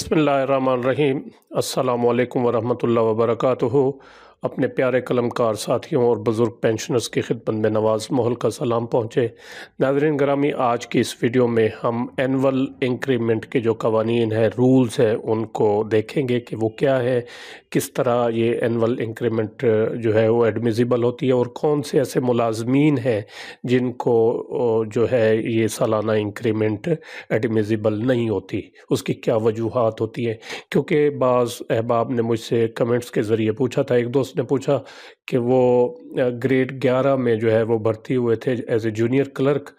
बिसमीम अल्लाम वरहमल वर्का अपने प्यारे कलमकार साथियों और बुज़ुर्ग पेंशनर्स की खिदमत में नवाज महल का सलाम पहुँचे नाजरन ग्रामी आज की इस वीडियो में हम एनअल इंक्रीमेंट के जो कवानीन है रूल्स है उनको देखेंगे कि वो क्या है किस तरह ये एनअल इंक्रीमेंट जो है वो एडमिजिबल होती है और कौन से ऐसे मुलाजमीन हैं जिनको जो है ये सालाना इंक्रीमेंट एडमिजिबल नहीं होती उसकी क्या वजूहत होती है क्योंकि बाज़ अहबाब ने मुझसे कमेंट्स के ज़रिए पूछा था एक दो उसने पूछा कि वो ग्रेड ग्यारह में जो है वो भर्ती हुए थे एज ए जूनियर क्लर्क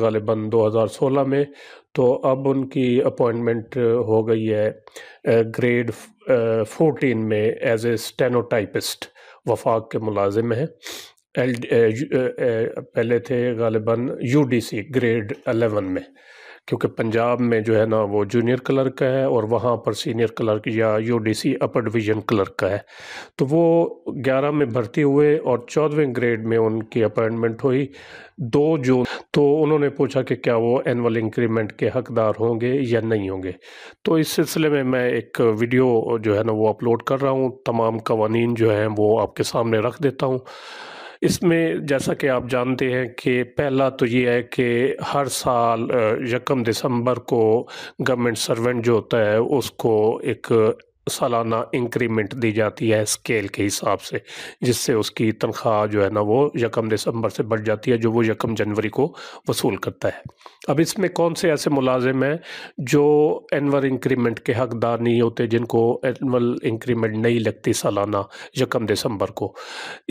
गालिबा 2016 में तो अब उनकी अपॉइंटमेंट हो गई है ग्रेड 14 में एज ए स्टेनोटाइपिस्ट वफाक के मुलाजिम हैं पहले थे गालिबा यूडीसी ग्रेड अलेवन में क्योंकि पंजाब में जो है ना वो जूनियर क्लर्क का है और वहाँ पर सीनियर क्लर्क या यूडीसी अपर डिवीज़न क्लर्क का है तो वो ग्यारह में भर्ती हुए और चौदहवें ग्रेड में उनकी अपॉइंटमेंट हुई दो जून तो उन्होंने पूछा कि क्या वो एनअल इंक्रीमेंट के हकदार होंगे या नहीं होंगे तो इस सिलसिले में मैं एक वीडियो जो है ना वो अपलोड कर रहा हूँ तमाम कवानीन जो हैं वो आपके सामने रख देता हूँ इसमें जैसा कि आप जानते हैं कि पहला तो ये है कि हर साल यकम दिसंबर को गवर्नमेंट सर्वेंट जो होता है उसको एक सालाना इंक्रीमेंट दी जाती है स्केल के हिसाब से जिससे उसकी तनख्वाह जो है ना वो यकम दिसंबर से बढ़ जाती है जो वो यकम जनवरी को वसूल करता है अब इसमें कौन से ऐसे मुलाजिम हैं जो एनअल इंक्रीमेंट के हकदार नहीं होते जिनको एनअल इंक्रीमेंट नहीं लगती सालाना यकम दिसंबर को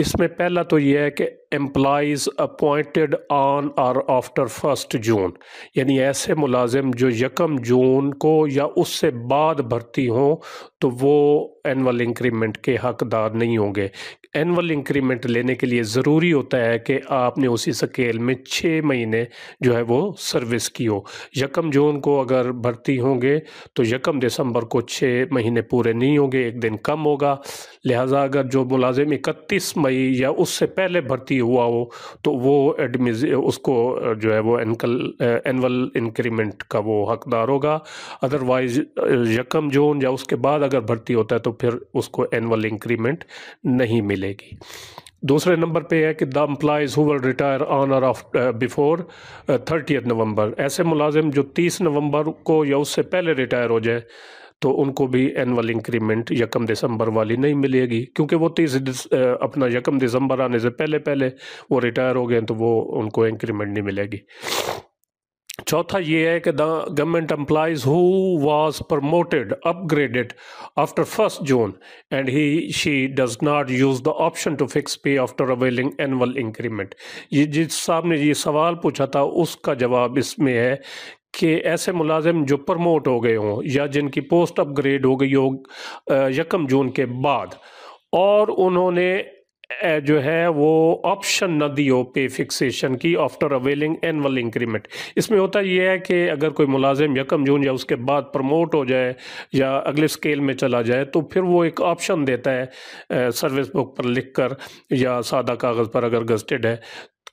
इसमें पहला तो ये है कि employees appointed on or after first June यानी ऐसे मुलाजिम जो यकम जून को या उससे बाद भर्ती हों तो to एनअल इंक्रीमेंट के हकदार नहीं होंगे एनअल इंक्रीमेंट लेने के लिए ज़रूरी होता है कि आपने उसी स्केल में छः महीने जो है वो सर्विस की हो यकम जून को अगर भर्ती होंगे तो यकम दिसंबर को छः महीने पूरे नहीं होंगे एक दिन कम होगा लिहाजा अगर जो मुलाजिम इकतीस मई या उससे पहले भर्ती हुआ हो तो वो एडमिज उसको जो है वो एनकल एनअल इंक्रीमेंट का वो हकदार होगा अदरवाइज़ यकम जून या उसके बाद अगर भर्ती होता है तो तो फिर उसको एनुअल इंक्रीमेंट नहीं मिलेगी दूसरे नंबर पे है कि the employees who will retire on or of before thirtieth November ऐसे मुलाजिम जो तीस नवंबर को या उससे पहले रिटायर हो जाए तो उनको भी एनअल इंक्रीमेंट यकम दिसंबर वाली नहीं मिलेगी क्योंकि वो तीस uh, अपना यकम दिसंबर आने से पहले पहले वो रिटायर हो गए तो वो उनको इंक्रीमेंट नहीं मिलेगी चौथा ये है कि the government employees who was promoted upgraded after first June and he she does not use the option to fix pay after availing annual increment ये जिस साहब ने ये सवाल पूछा था उसका जवाब इसमें है कि ऐसे मुलाजिम जो प्रमोट हो गए हों या जिनकी पोस्ट अपग्रेड हो गई हो यकम जून के बाद और उन्होंने जो है वो ऑप्शन न दियो पे फिक्सेशन की आफ्टर अवेलिंग एनअल इंक्रीमेंट इसमें होता यह है कि अगर कोई मुलाजिम यकम जून या उसके बाद प्रमोट हो जाए या अगले स्केल में चला जाए तो फिर वो एक ऑप्शन देता है सर्विस बुक पर लिख कर या सादा कागज़ पर अगर गजटेड है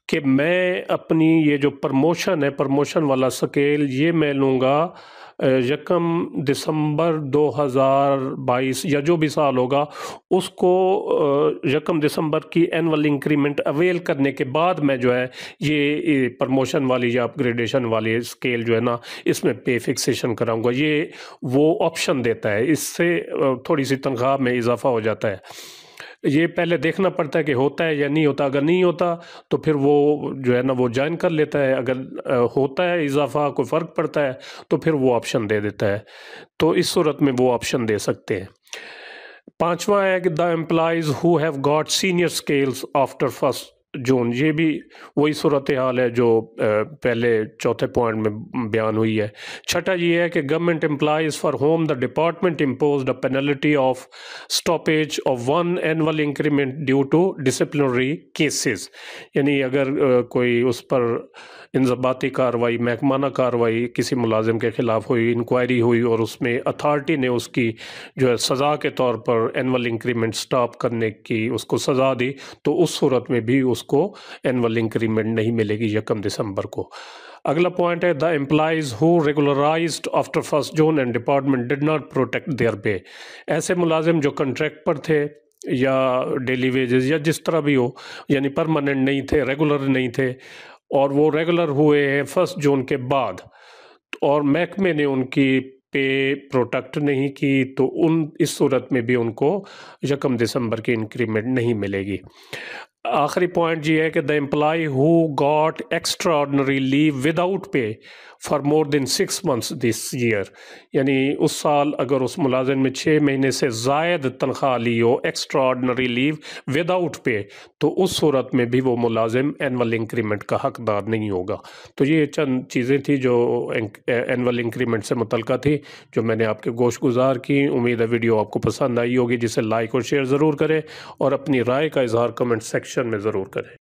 कि मैं अपनी ये जो प्रमोशन है प्रमोशन वाला स्केल ये मैं लूँगा यकम दिसंबर 2022 या जो भी साल होगा उसको यकम दिसंबर की एनअल इंक्रीमेंट अवेल करने के बाद मैं जो है ये प्रमोशन वाली या अपग्रेडेशन वाली स्केल जो है ना इसमें पे फिक्सेशन कराऊंगा ये वो ऑप्शन देता है इससे थोड़ी सी तनख्वाह में इजाफा हो जाता है ये पहले देखना पड़ता है कि होता है या नहीं होता अगर नहीं होता तो फिर वो जो है ना वो ज्वाइन कर लेता है अगर होता है इजाफा कोई फ़र्क पड़ता है तो फिर वो ऑप्शन दे देता है तो इस सूरत में वो ऑप्शन दे सकते हैं पाँचवा है कि the employees who have got senior scales after first June ये भी वही सूरत हाल है जो पहले चौथे पॉइंट में बयान हुई है छठा ये है कि government employees for whom the department impose a penalty of stoppage of one annual increment due to disciplinary cases यानी अगर कोई उस पर इंजबाती कार्रवाई महकमाना कार्रवाई किसी मुलाजिम के ख़िलाफ़ हुई इंक्वायरी हुई और उसमें अथॉरिटी ने उसकी जो है सज़ा के तौर पर एनअल इंक्रीमेंट स्टॉप करने की उसको सज़ा दी तो उस सूरत में भी उस उसको एनअल इंक्रीमेंट नहीं मिलेगी यकम दिसंबर को अगला पॉइंट है the employees who regularize after first June and department did not protect their pay ऐसे मुलाजिम जो कंट्रैक्ट पर थे या डेली वेजेस या जिस तरह भी हो यानी परमानेंट नहीं थे रेगुलर नहीं थे और वो रेगुलर हुए हैं फर्स्ट जून के बाद और महकमे ने उनकी पे प्रोटेक्ट नहीं की तो उन इस सूरत में भी उनको यकम दिसंबर की इंक्रीमेंट नहीं मिलेगी आखिरी पॉइंट जी है कि the employee who got extraordinary leave without pay for more than six months this year यानी उस साल अगर उस मुलाजिम में छः महीने से जायद तनख्वाह ली हो एक्स्ट्रा ऑर्डनरी लीव विदाउट पे तो उस सूरत में भी वो मुलाजिम एनअल इंक्रीमेंट का हकदार नहीं होगा तो ये चंद चीज़ें थी जो एनअल इंक्रीमेंट से मुतल थी जो मैंने आपके गोश गुजार की उम्मीद है वीडियो आपको पसंद आई होगी जिसे लाइक और शेयर ज़रूर करें और अपनी राय का इजहार कमेंट सेक्शन में ज़रूर करें